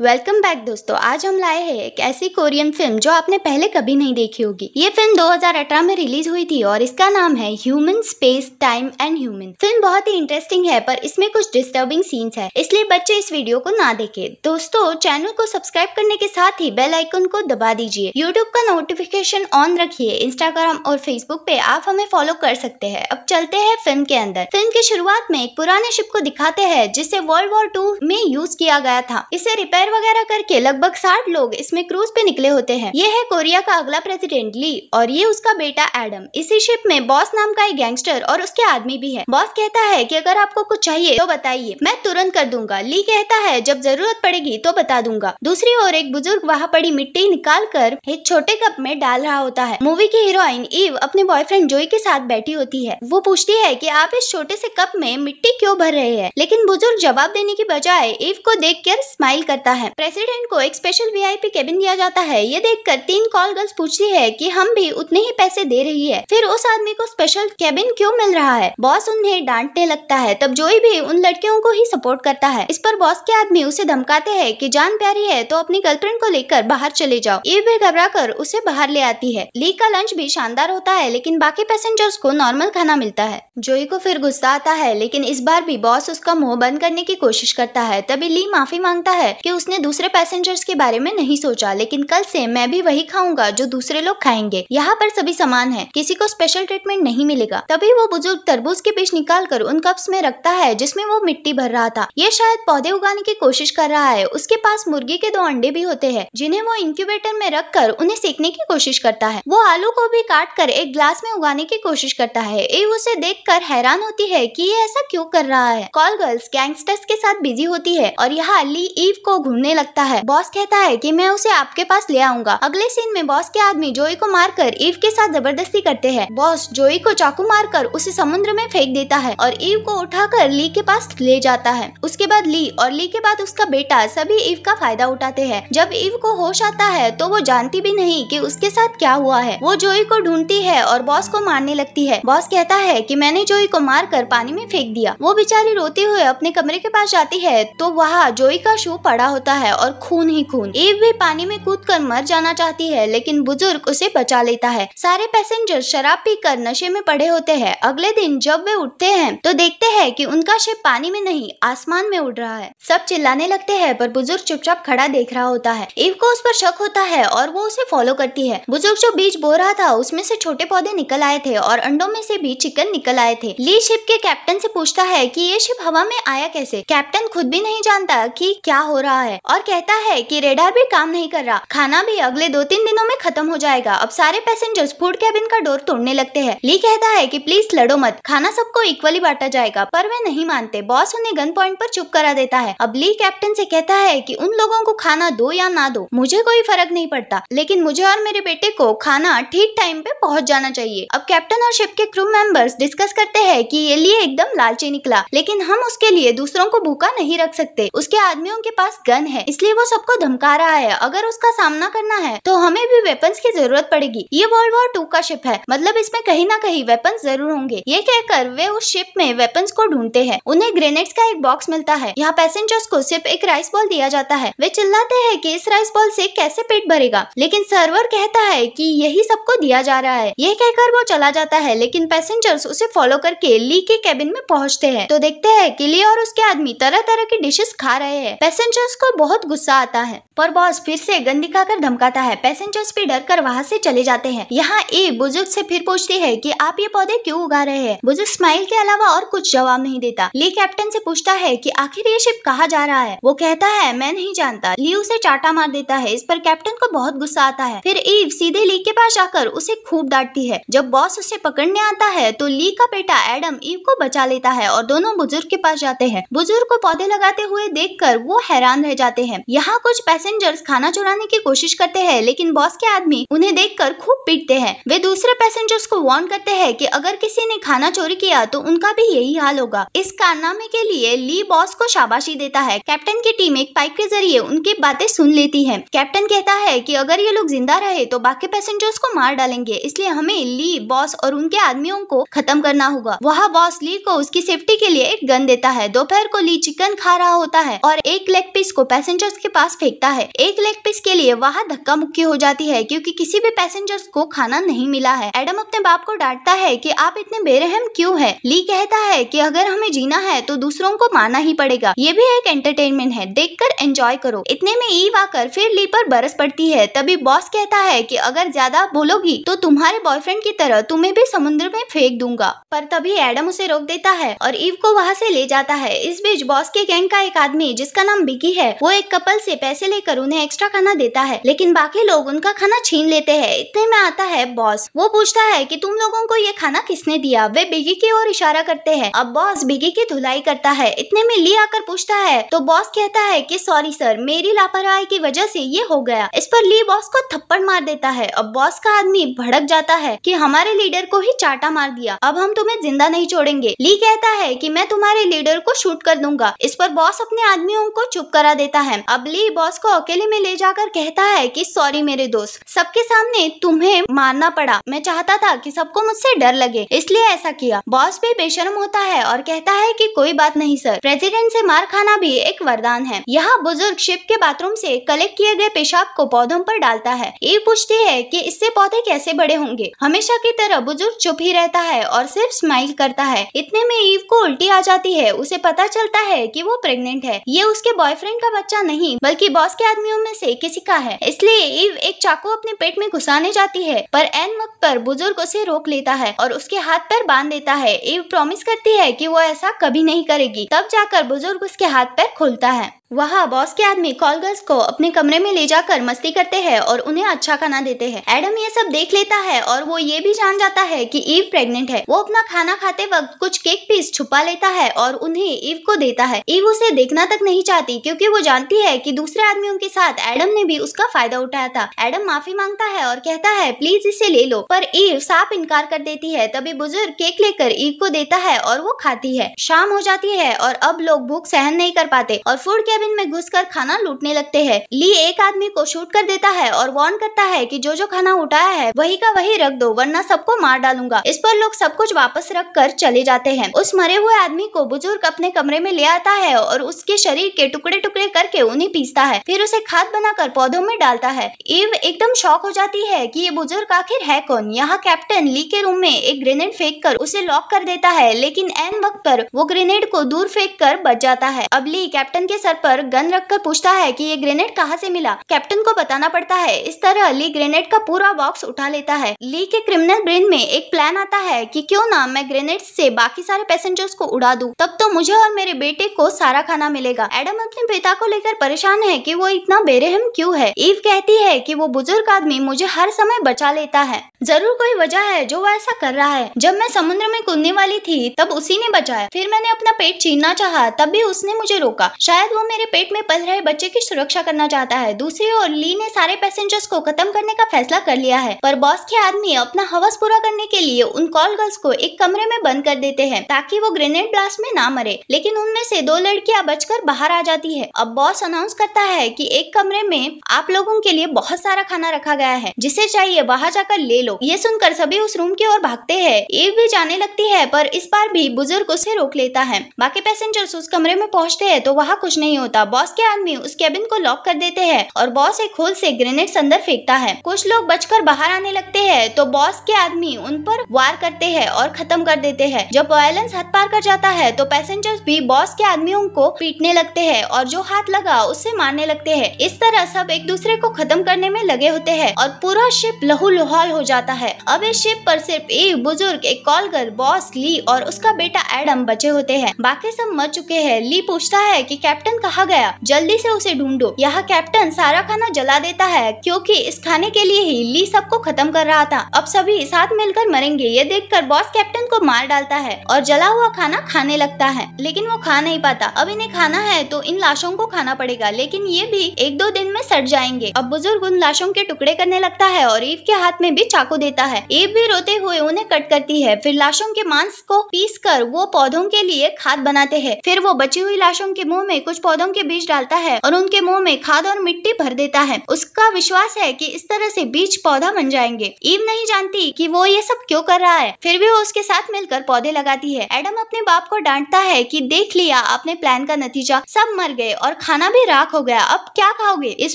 welcome back दोस्तों आज हम लाए हैं एक ऐसी कोरियन फिल्म जो आपने पहले कभी नहीं देखी होगी ये फिल्म 2018 में रिलीज हुई थी और इसका नाम है human space time and human film बहुत ही इंटरेस्टिंग है पर इसमें कुछ डिस्टर्बिंग सीन्स है इसलिए बच्चे इस वीडियो को ना देखे दोस्तों चैनल को सब्सक्राइब करने के साथ ही बेल आइकन को दबा दीजिए यूट्यूब का नोटिफिकेशन ऑन रखिए इंस्टाग्राम और फेसबुक पे आप हमें फॉलो कर सकते हैं अब चलते हैं फिल्म के अंदर फिल्म की शुरुआत में एक पुराने शिप को दिखाते हैं जिसे वर्ल्ड वॉर टू में यूज किया गया था इसे रिपेयर सैर वगैरह करके लगभग साठ लोग इसमें क्रूज पे निकले होते हैं ये है कोरिया का अगला प्रेसिडेंट ली और ये उसका बेटा एडम इसी शिप में बॉस नाम का एक गैंगस्टर और उसके आदमी भी है बॉस कहता है की अगर आपको कुछ चाहिए तो बताइए मैं तुरंत कर दूंगा ली कहता है जब जरूरत पड़ेगी तो बता दूंगा दूसरी ओर एक बुजुर्ग वहाँ पड़ी मिट्टी निकाल कर एक छोटे कप में डाल रहा होता है मूवी की हीरोइन ईव अपने बॉयफ्रेंड जोई के साथ बैठी होती है वो पूछती है की आप इस छोटे से कप में मिट्टी क्यों भर रहे हैं लेकिन बुजुर्ग जवाब देने की बजाय ईव को देख कर स्माइल करता है प्रेसिडेंट को एक स्पेशल वीआईपी केबिन दिया जाता है ये देखकर तीन कॉल गर्ल्स पूछती है कि हम भी उतने ही पैसे दे रही है फिर उस आदमी को स्पेशल केबिन क्यों मिल रहा है बॉस उन्हें डांटने लगता है तब जोई भी उन लड़कियों को ही सपोर्ट करता है इस पर बॉस के आदमी उसे धमकाते हैं कि जान प्यारी है तो अपनी गर्लफ्रेंड को लेकर बाहर चले जाओ ये भी घबरा कर उसे बाहर ले आती है ली का लंच भी शानदार होता है लेकिन बाकी पैसेंजर्स को नॉर्मल खाना मिलता है जोई को फिर गुस्सा आता है लेकिन इस बार भी बॉस उसका मुंह बंद करने की कोशिश करता है तभी ली माफी मांगता है की उसने दूसरे पैसेंजर्स के बारे में नहीं सोचा लेकिन कल से मैं भी वही खाऊंगा जो दूसरे लोग खाएंगे यहाँ पर सभी समान है किसी को स्पेशल ट्रीटमेंट नहीं मिलेगा तभी वो बुजुर्ग तरबूज के बीच निकाल कर उन कप्स में रखता है जिसमे वो मिट्टी भर रहा था ये शायद पौधे उगाने की कोशिश कर रहा है उसके पास मुर्गी के दो अंडे भी होते हैं जिन्हें वो इंक्यूबेटर में रख कर उन्हें सेकने की कोशिश करता है वो आलू को भी काट कर एक ग्लास में उगाने की कोशिश करता है एव उसे देख कर हैरान होती है की ये ऐसा क्यों कर रहा है कॉल गर्ल्स गैंगस्टर्स के साथ बिजी होती है और यहाँ ली ईव को ढूंढने लगता है बॉस कहता है कि मैं उसे आपके पास ले आऊंगा अगले सीन में बॉस के आदमी जोई को मारकर ईव के साथ जबरदस्ती करते हैं बॉस जोई को चाकू मारकर उसे समुद्र में फेंक देता है और ईव को उठाकर ली के पास ले जाता है उसके बाद ली और ली के बाद उसका बेटा सभी ईव का फायदा उठाते हैं जब ईव को होश आता है तो वो जानती भी नहीं की उसके साथ क्या हुआ है वो जोई को ढूंढती है और बॉस को मारने लगती है बॉस कहता है की मैंने जोई को कर पानी में फेंक दिया वो बेचारी रोते हुए अपने कमरे के पास जाती है तो वहाँ जोई का शू पड़ा होता होता है और खून ही खून एव भी पानी में कूद कर मर जाना चाहती है लेकिन बुजुर्ग उसे बचा लेता है सारे पैसेंजर शराब पी कर नशे में पड़े होते हैं अगले दिन जब वे उठते हैं तो देखते हैं कि उनका शिप पानी में नहीं आसमान में उड़ रहा है सब चिल्लाने लगते हैं पर बुजुर्ग चुपचाप खड़ा देख रहा होता है एव को उस पर शक होता है और वो उसे फॉलो करती है बुजुर्ग जो बीज बो रहा था उसमें से छोटे पौधे निकल आए थे और अंडों में से भी चिकन निकल आए थे ली शिप के कैप्टन से पूछता है कि ये शिप हवा में आया कैसे कैप्टन खुद भी नहीं जानता कि क्या हो रहा है है और कहता है कि रेडार भी काम नहीं कर रहा खाना भी अगले दो तीन दिनों में खत्म हो जाएगा अब सारे पैसेंजर्स फूड कैबिन का डोर तोड़ने लगते हैं ली कहता है कि प्लीज लड़ो मत खाना सबको इक्वली बांटा जाएगा पर वे नहीं मानते बॉस उन्हें गन पॉइंट पर चुप करा देता है अब ली कैप्टन से कहता है कि उन लोगों को खाना दो या ना दो मुझे कोई फर्क नहीं पड़ता लेकिन मुझे और मेरे बेटे को खाना ठीक टाइम पे पहुंच जाना चाहिए अब कैप्टन और शिप के क्रू मेंबर्स डिस्कस करते हैं कि ये लिए एकदम लालची निकला लेकिन हम उसके लिए दूसरों को भूखा नहीं रख सकते उसके आदमियों के पास गन वेपन है इसलिए वो सबको धमका रहा है अगर उसका सामना करना है तो हमें भी वेपन्स की जरूरत पड़ेगी ये वर्ल्ड वॉर टू का शिप है मतलब इसमें कहीं ना कहीं वेपन्स जरूर होंगे ये कहकर वे उस शिप में वेपन्स को ढूंढते हैं उन्हें ग्रेनेड्स का एक बॉक्स मिलता है यहाँ पैसेंजर्स को सिर्फ एक राइस बॉल दिया जाता है वे चिल्लाते हैं कि इस राइस बॉल से कैसे पेट भरेगा लेकिन सर्वर कहता है कि यही सबको दिया जा रहा है ये कहकर वो चला जाता है लेकिन पैसेंजर्स उसे फॉलो करके ली के कैबिन में पहुँचते हैं तो देखते हैं कि ली और उसके आदमी तरह तरह की डिशेस खा रहे हैं पैसेंजर्स को बहुत गुस्सा आता है पर बॉस फिर से गन दिखाकर धमकाता है पैसेंजर्स भी डर कर वहाँ से चले जाते हैं यहाँ ए बुजुर्ग से फिर पूछती है कि आप ये पौधे क्यों उगा रहे हैं बुजुर्ग स्माइल के अलावा और कुछ जवाब नहीं देता ली कैप्टन से पूछता है कि आखिर ये शिप कहाँ जा रहा है वो कहता है मैं नहीं जानता ली उसे चाटा मार देता है इस पर कैप्टन को बहुत गुस्सा आता है फिर ईव सीधे ली के पास जाकर उसे खूब डांटती है जब बॉस उसे पकड़ने आता है तो ली का बेटा एडम ईव को बचा लेता है और दोनों बुजुर्ग के पास जाते हैं बुजुर्ग को पौधे लगाते हुए देख कर वो हैरान रह जाते हैं यहाँ कुछ पैसेंजर्स खाना चुराने की कोशिश करते हैं लेकिन बॉस के आदमी उन्हें कर खूब पीटते हैं वे दूसरे पैसेंजर्स को वार्न करते हैं कि अगर किसी ने खाना चोरी किया तो उनका भी यही हाल होगा इस कारनामे के लिए ली बॉस को शाबाशी देता है कैप्टन की टीम एक पाइप के जरिए उनकी बातें सुन लेती है कैप्टन कहता है की अगर ये लोग जिंदा रहे तो बाकी पैसेंजर्स को मार डालेंगे इसलिए हमें ली बॉस और उनके आदमियों को खत्म करना होगा वहाँ बॉस ली को उसकी सेफ्टी के लिए एक गन देता है दोपहर को ली चिकन खा रहा होता है और एक लेग पीस को पैसेंजर्स के पास फेंकता है एक लेग पीस के लिए वहाँ धक्का मुक्की हो जाती है क्योंकि किसी भी पैसेंजर्स को खाना नहीं मिला है एडम अपने बाप को डांटता है कि आप इतने बेरहम क्यों है ली कहता है कि अगर हमें जीना है तो दूसरों को मारना ही पड़ेगा ये भी एक एंटरटेनमेंट है देख कर एंजॉय करो इतने में ईव आकर फिर ली पर बरस पड़ती है तभी बॉस कहता है की अगर ज्यादा बोलोगी तो तुम्हारे बॉयफ्रेंड की तरह तुम्हें भी समुद्र में फेंक दूंगा पर तभी एडम उसे रोक देता है और ईव को वहाँ से ले जाता है इस बीच बॉस के गैंग का एक आदमी जिसका नाम बिकी है वो एक कपल से पैसे लेकर उन्हें एक्स्ट्रा खाना देता है लेकिन बाकी लोग उनका खाना छीन लेते हैं इतने में आता है बॉस वो पूछता है कि तुम लोगों को ये खाना किसने दिया वे बिगी की ओर इशारा करते हैं अब बॉस बिगी की धुलाई करता है इतने में ली आकर पूछता है तो बॉस कहता है की सॉरी सर मेरी लापरवाही की वजह से ये हो गया इस पर ली बॉस को थप्पड़ मार देता है अब बॉस का आदमी भड़क जाता है कि हमारे लीडर को ही चाटा मार दिया अब हम तुम्हें जिंदा नहीं छोड़ेंगे ली कहता है कि मैं तुम्हारे लीडर को शूट कर दूंगा इस पर बॉस अपने आदमियों को चुप करा देता देता है अब ली बॉस को अकेले में ले जाकर कहता है कि सॉरी मेरे दोस्त सबके सामने तुम्हें मारना पड़ा मैं चाहता था कि सबको मुझसे डर लगे इसलिए ऐसा किया बॉस भी बेशरम होता है और कहता है कि कोई बात नहीं सर प्रेसिडेंट से मार खाना भी एक वरदान है यहाँ बुजुर्ग शिप के बाथरूम से कलेक्ट किए गए पेशाब को पौधों पर डालता है ये पूछती है कि इससे पौधे कैसे बड़े होंगे हमेशा की तरह बुजुर्ग चुप ही रहता है और सिर्फ स्माइल करता है इतने में ईव को उल्टी आ जाती है उसे पता चलता है कि वो प्रेग्नेंट है ये उसके बॉयफ्रेंड का बच्चा नहीं बल्कि बॉस के आदमियों में से किसी का है इसलिए ईव एक चाकू अपने पेट में घुसाने जाती है पर एन वक्त पर बुजुर्ग उसे रोक लेता है और उसके हाथ पर बांध देता है ईव प्रॉमिस करती है कि वो ऐसा कभी नहीं करेगी तब जाकर बुजुर्ग उसके हाथ पर खुलता है वहाँ बॉस के आदमी कॉल गर्ल्स को अपने कमरे में ले जाकर मस्ती करते हैं और उन्हें अच्छा खाना देते हैं एडम ये सब देख लेता है और वो ये भी जान जाता है कि ईव प्रेग्नेंट है वो अपना खाना खाते वक्त कुछ केक पीस छुपा लेता है और उन्हें ईव को देता है ईव उसे देखना तक नहीं चाहती क्योंकि वो जानती है कि दूसरे आदमी उनके साथ एडम ने भी उसका फायदा उठाया था एडम माफी मांगता है और कहता है प्लीज इसे ले लो पर ईव साफ इनकार कर देती है तभी बुजुर्ग केक लेकर ईव को देता है और वो खाती है शाम हो जाती है और अब लोग भूख सहन नहीं कर पाते और फूड कैबिन में कर खाना लूटने लगते है ली एक आदमी को शूट कर देता है और वार्न करता है की जो जो खाना उठाया है वही का वही रख दो वरना सबको मार डालूंगा इस पर लोग सब कुछ वापस रख कर चले जाते हैं उस मरे हुए आदमी को बुजुर्ग अपने कमरे में ले आता है और उसके शरीर के टुकड़े टुकड़े करके उन्हें पीसता है फिर उसे खाद बनाकर पौधों में डालता है इव एकदम शौक हो जाती है कि ये बुजुर्ग आखिर है कौन यहाँ कैप्टन ली के रूम में एक ग्रेनेड फेंक कर उसे लॉक कर देता है लेकिन एन वक्त पर वो ग्रेनेड को दूर फेंक कर बच जाता है अब ली कैप्टन के सर पर गन कर पूछता है कि ये ग्रेनेड कहाँ से मिला कैप्टन को बताना पड़ता है इस तरह ली ग्रेनेड का पूरा बॉक्स उठा लेता है ली के क्रिमिनल ब्रेन में एक प्लान आता है कि क्यों ना मैं ग्रेनेड से बाकी सारे पैसेंजर्स को उड़ा दूं तब तो मुझे और मेरे बेटे को सारा खाना मिलेगा एडम अपने पिता को को लेकर परेशान है कि वो इतना बेरहम क्यों है ईव कहती है कि वो बुजुर्ग आदमी मुझे हर समय बचा लेता है जरूर कोई वजह है जो वो ऐसा कर रहा है जब मैं समुद्र में कूदने वाली थी तब उसी ने बचाया फिर मैंने अपना पेट छीनना चाह तब भी उसने मुझे रोका शायद वो मेरे पेट में पल रहे बच्चे की सुरक्षा करना चाहता है दूसरी ओर ली ने सारे पैसेंजर्स को खत्म करने का फैसला कर लिया है पर बॉस के आदमी अपना हवस पूरा करने के लिए उन कॉल गर्ल्स को एक कमरे में बंद कर देते हैं ताकि वो ग्रेनेड ब्लास्ट में ना मरे लेकिन उनमें से दो लड़कियां बचकर बाहर आ जाती है अब बॉस अनाउंस करता है कि एक कमरे में आप लोगों के लिए बहुत सारा खाना रखा गया है जिसे चाहिए वहाँ जाकर ले लो ये सुनकर सभी उस रूम की ओर भागते हैं एक भी जाने लगती है पर इस बार भी बुजुर्ग उसे रोक लेता है बाकी पैसेंजर्स उस कमरे में पहुँचते हैं तो वहाँ कुछ नहीं होता बॉस के आदमी उस केबिन को लॉक कर देते हैं और बॉस एक होल से ग्रेनेड अंदर फेंकता है कुछ लोग बचकर बाहर आने लगते हैं तो बॉस के आदमी उन पर वार करते हैं और खत्म कर देते हैं जब वायलेंस हद पार कर जाता है तो पैसेंजर्स भी बॉस के आदमियों को पीटने लगते हैं और जो हाथ लगा उसे मारने लगते हैं इस तरह सब एक दूसरे को खत्म करने में लगे होते हैं और पूरा शिप लहू लुहाल हो जाता है अब इस शिप पर सिर्फ एक बुजुर्ग एक कॉल कर बॉस ली और उसका बेटा एडम बचे होते हैं बाकी सब मर चुके हैं ली पूछता है कि कैप्टन कहा गया जल्दी से उसे ढूंढो यहाँ कैप्टन सारा खाना जला देता है क्योंकि इस खाने के लिए ही ली सबको खत्म कर रहा था अब सभी साथ मिलकर मरेंगे ये देखकर बॉस कैप्टन को मार डालता है और जला हुआ खाना खाने लगता है लेकिन वो खा नहीं पाता अब इन्हें खाना है तो इन लाशों को को खाना पड़ेगा लेकिन ये भी एक दो दिन में सड़ जाएंगे अब बुजुर्ग उन लाशों के टुकड़े करने लगता है और ईव के हाथ में भी चाकू देता है ईव भी रोते हुए उन्हें कट करती है फिर लाशों के मांस को पीस कर वो पौधों के लिए खाद बनाते हैं फिर वो बची हुई लाशों के मुंह में कुछ पौधों के बीज डालता है और उनके मुंह में खाद और मिट्टी भर देता है उसका विश्वास है कि इस तरह से बीज पौधा बन जाएंगे ईव नहीं जानती कि वो ये सब क्यों कर रहा है फिर भी वो उसके साथ मिलकर पौधे लगाती है एडम अपने बाप को डांटता है कि देख लिया आपने प्लान का नतीजा सब मर गए और और खाना भी राख हो गया अब क्या खाओगे इस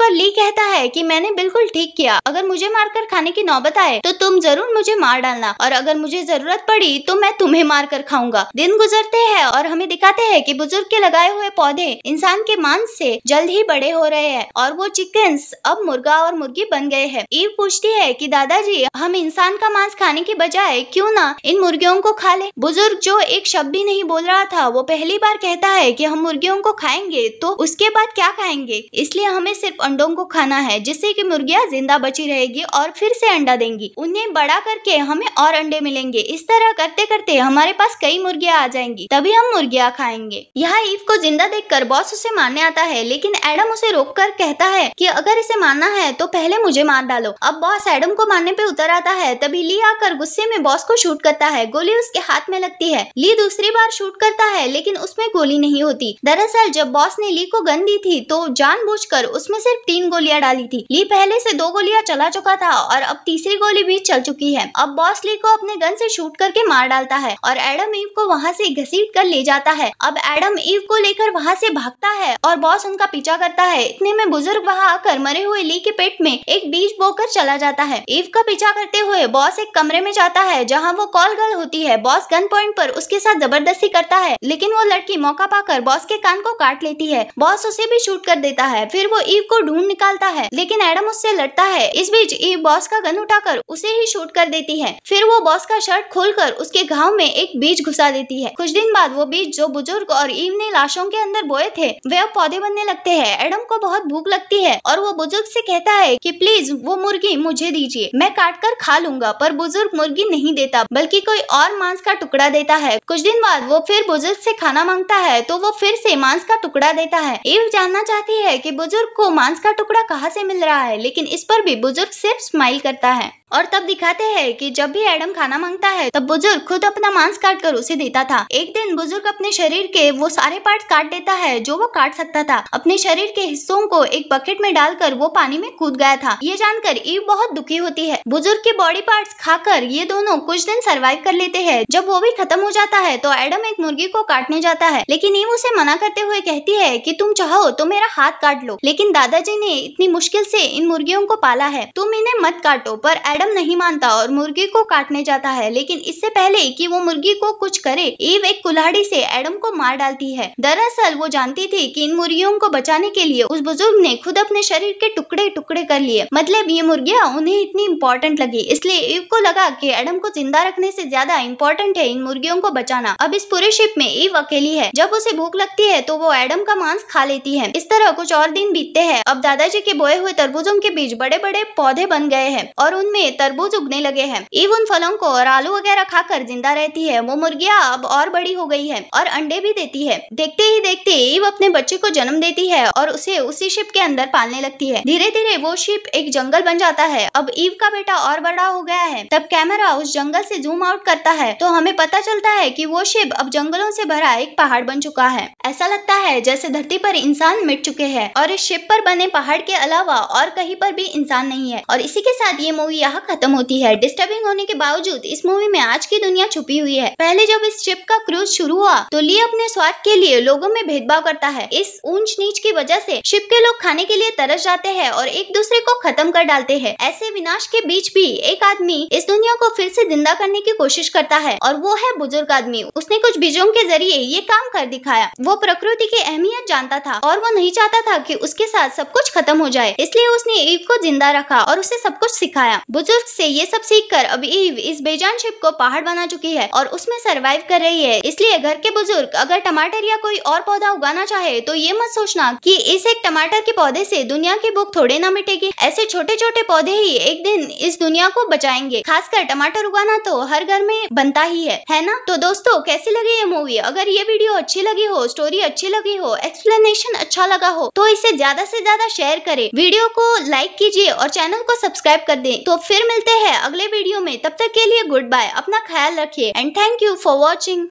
पर ली कहता है कि मैंने बिल्कुल ठीक किया अगर मुझे मारकर खाने की नौबत आए तो तुम जरूर मुझे मार डालना और अगर मुझे जरूरत पड़ी तो मैं तुम्हें मार कर खाऊंगा दिन गुजरते हैं और हमें दिखाते हैं कि बुजुर्ग के लगाए हुए पौधे इंसान के मांस से जल्द ही बड़े हो रहे हैं और वो चिकन अब मुर्गा और मुर्गी बन गए हैं ईव पूछती है की दादाजी हम इंसान का मांस खाने के बजाय क्यूँ ना इन मुर्गियों को खा ले बुजुर्ग जो एक शब्द भी नहीं बोल रहा था वो पहली बार कहता है की हम मुर्गियों को खाएंगे तो उसके बाद क्या खाएंगे इसलिए हमें सिर्फ अंडों को खाना है जिससे कि मुर्गियाँ जिंदा बची रहेगी और फिर से अंडा देंगी उन्हें बड़ा करके हमें और अंडे मिलेंगे इस तरह करते करते हमारे पास कई मुर्गियाँ आ जाएंगी तभी हम मुर्गियाँ खाएंगे यहाँ ईव को जिंदा देख कर बॉस उसे मारने आता है लेकिन एडम उसे रोक कर कहता है की अगर इसे मारना है तो पहले मुझे मार डालो अब बॉस एडम को मारने पे उतर आता है तभी ली आकर गुस्से में बॉस को शूट करता है गोली उसके हाथ में लगती है ली दूसरी बार शूट करता है लेकिन उसमें गोली नहीं होती दरअसल जब बॉस ने ली को गन दी थी तो जान कर उसमें सिर्फ तीन गोलियां डाली थी ली पहले से दो गोलियां चला चुका था और अब तीसरी गोली भी चल चुकी है अब बॉस ली को अपने गन से शूट करके मार डालता है और एडम ईव को वहाँ से घसीट कर ले जाता है अब एडम ईव को लेकर वहाँ से भागता है और बॉस उनका पीछा करता है इतने में बुजुर्ग वहाँ आकर मरे हुए ली के पेट में एक बीज बोकर चला जाता है ईव का पीछा करते हुए बॉस एक कमरे में जाता है जहाँ वो कॉल गर्ल होती है बॉस गन पॉइंट पर उसके साथ जबरदस्ती करता है लेकिन वो लड़की मौका पाकर बॉस के कान को काट लेती है बॉस उसे भी शूट कर देता है फिर वो ईव को ढूंढ निकालता है लेकिन एडम उससे लड़ता है इस बीच ईव बॉस का गन उठाकर उसे ही शूट कर देती है फिर वो बॉस का शर्ट खोलकर उसके घाव में एक बीज घुसा देती है कुछ दिन बाद वो बीज जो बुजुर्ग और ईव ने लाशों के अंदर बोए थे वे अब पौधे बनने लगते हैं एडम को बहुत भूख लगती है और वो बुजुर्ग ऐसी कहता है की प्लीज वो मुर्गी मुझे दीजिए मैं काट कर खा लूंगा पर बुजुर्ग मुर्गी नहीं देता बल्कि कोई और मांस का टुकड़ा देता है कुछ दिन बाद वो फिर बुजुर्ग ऐसी खाना मांगता है तो वो फिर से मांस का टुकड़ा देता है है इव जानना चाहती है कि बुजुर्ग को मांस का टुकड़ा कहाँ से मिल रहा है लेकिन इस पर भी बुजुर्ग सिर्फ स्माइल करता है और तब दिखाते हैं कि जब भी एडम खाना मांगता है तब बुजुर्ग खुद अपना मांस काट कर उसे देता था एक दिन बुजुर्ग अपने शरीर के वो सारे पार्ट काट देता है जो वो काट सकता था अपने शरीर के हिस्सों को एक बकेट में डालकर वो पानी में कूद गया था ये जानकर ईव बहुत दुखी होती है बुजुर्ग के बॉडी पार्ट खाकर ये दोनों कुछ दिन सर्वाइव कर लेते हैं जब वो भी खत्म हो जाता है तो एडम एक मुर्गी को काटने जाता है लेकिन ईव उसे मना करते हुए कहती है की तुम चाहो तो मेरा हाथ काट लो लेकिन दादाजी ने इतनी मुश्किल से इन मुर्गियों को पाला है तुम इन्हें मत काटो पर एडम एडम नहीं मानता और मुर्गी को काटने जाता है लेकिन इससे पहले कि वो मुर्गी को कुछ करे ईव एक कुल्हाड़ी से एडम को मार डालती है दरअसल वो जानती थी कि इन मुर्गियों को बचाने के लिए उस बुजुर्ग ने खुद अपने शरीर के टुकड़े टुकड़े कर लिए मतलब ये मुर्गियाँ उन्हें इतनी इम्पोर्टेंट लगी इसलिए ईव को लगा कि एडम को जिंदा रखने से ज्यादा इम्पोर्टेंट है इन मुर्गियों को बचाना अब इस पूरे शिप में ईव अकेली है जब उसे भूख लगती है तो वो एडम का मांस खा लेती है इस तरह कुछ और दिन बीतते हैं अब दादाजी के बोए हुए तरबूजों के बीच बड़े बड़े पौधे बन गए हैं और उनमें में तरबूज उगने लगे हैं ईव उन फलों को और आलू वगैरह खाकर जिंदा रहती है वो मुर्गिया अब और बड़ी हो गई है और अंडे भी देती है देखते ही देखते ईव अपने बच्चे को जन्म देती है और उसे उसी शिप के अंदर पालने लगती है धीरे धीरे वो शिप एक जंगल बन जाता है अब ईव का बेटा और बड़ा हो गया है तब कैमरा उस जंगल से जूम आउट करता है तो हमें पता चलता है कि वो शिप अब जंगलों से भरा एक पहाड़ बन चुका है ऐसा लगता है जैसे धरती पर इंसान मिट चुके हैं और इस शिप पर बने पहाड़ के अलावा और कहीं पर भी इंसान नहीं है और इसी के साथ ये मूवी राह खत्म होती है डिस्टर्बिंग होने के बावजूद इस मूवी में आज की दुनिया छुपी हुई है पहले जब इस शिप का क्रूज शुरू हुआ तो ली अपने स्वाद के लिए लोगों में भेदभाव करता है इस ऊंच नीच की वजह ऐसी शिप के लोग खाने के लिए तरस जाते हैं और एक दूसरे को खत्म कर डालते हैं ऐसे विनाश के बीच भी एक आदमी इस दुनिया को फिर से जिंदा करने की कोशिश करता है और वो है बुजुर्ग आदमी उसने कुछ बीजों के जरिए ये काम कर दिखाया वो प्रकृति की अहमियत जानता था और वो नहीं चाहता था कि उसके साथ सब कुछ खत्म हो जाए इसलिए उसने ईव को जिंदा रखा और उसे सब कुछ सिखाया बुजुर्ग से ये सब सीख कर अब ईव इस बेजान शिप को पहाड़ बना चुकी है और उसमें सरवाइव कर रही है इसलिए घर के बुजुर्ग अगर टमाटर या कोई और पौधा उगाना चाहे तो ये मत सोचना कि इस एक टमाटर के पौधे से दुनिया की भूख थोड़े ना मिटेगी ऐसे छोटे छोटे पौधे ही एक दिन इस दुनिया को बचाएंगे खासकर टमाटर उगाना तो हर घर में बनता ही है है ना तो दोस्तों कैसी लगी ये मूवी अगर ये वीडियो अच्छी लगी हो स्टोरी अच्छी लगी हो एक्सप्लेनेशन अच्छा लगा हो तो इसे ज्यादा से ज्यादा शेयर करें वीडियो को लाइक कीजिए और चैनल को सब्सक्राइब कर दें तो फिर मिलते हैं अगले वीडियो में तब तक के लिए गुड बाय अपना ख्याल रखिए and thank you for watching